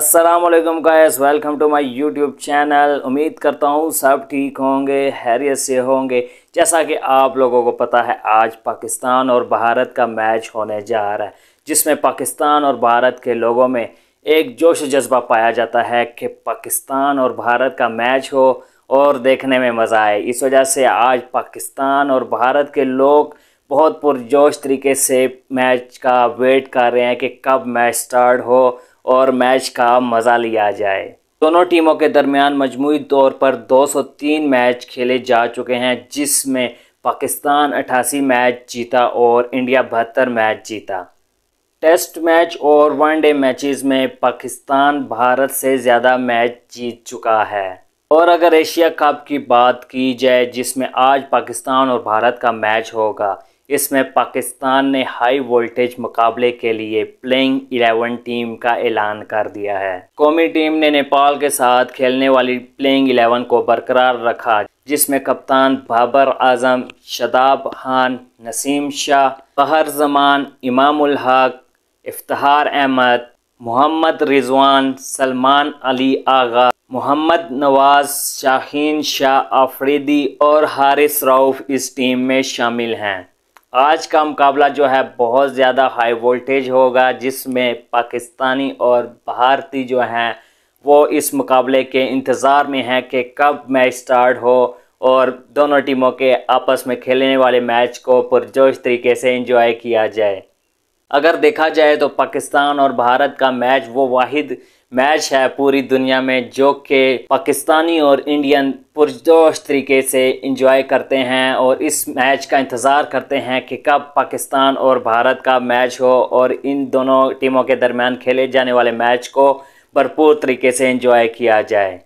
Aslam guys welcome to my YouTube channel उम्मीद करता हूँ सब ठीक होंगे हैरियत से होंगे जैसा कि आप लोगों को पता है आज पाकिस्तान और भारत का मैच होने जा रहा है जिसमें पाकिस्तान और भारत के लोगों में एक जोश जज्बा पाया जाता है कि पाकिस्तान और भारत का मैच हो और देखने में मज़ा आए इस वजह से आज पाकिस्तान और भारत के लोग बहुत पुरजोश तरीके से मैच का वेट कर रहे हैं कि कब मैच स्टार्ट हो और मैच का मज़ा लिया जाए दोनों टीमों के दरमियान मजमू तौर पर 203 मैच खेले जा चुके हैं जिसमें पाकिस्तान 88 मैच जीता और इंडिया बहत्तर मैच जीता टेस्ट मैच और वनडे मैचेस में पाकिस्तान भारत से ज़्यादा मैच जीत चुका है और अगर एशिया कप की बात की जाए जिसमें आज पाकिस्तान और भारत का मैच होगा इसमें पाकिस्तान ने हाई वोल्टेज मुकाबले के लिए प्लेइंग 11 टीम का ऐलान कर दिया है कौमी टीम ने नेपाल के साथ खेलने वाली प्लेइंग 11 को बरकरार रखा जिसमें कप्तान बाबर आजम शदाब खान नसीम शाह बहर जमान इमामुल हक इफ्तार अहमद मोहम्मद रिजवान सलमान अली आगा मोहम्मद नवाज शाहीन शाह आफरीदी और हारिस राउफ इस टीम में शामिल हैं आज का मुकाबला जो है बहुत ज़्यादा हाई वोल्टेज होगा जिसमें पाकिस्तानी और भारतीय जो हैं वो इस मुकाबले के इंतज़ार में हैं कि कब मैच स्टार्ट हो और दोनों टीमों के आपस में खेलने वाले मैच को पुरजोश तरीके से इंजॉय किया जाए अगर देखा जाए तो पाकिस्तान और भारत का मैच वो वाहिद मैच है पूरी दुनिया में जो कि पाकिस्तानी और इंडियन पुरजोश तरीके से इंजॉय करते हैं और इस मैच का इंतज़ार करते हैं कि कब पाकिस्तान और भारत का मैच हो और इन दोनों टीमों के दरमियान खेले जाने वाले मैच को भरपूर तरीके से इंजॉय किया जाए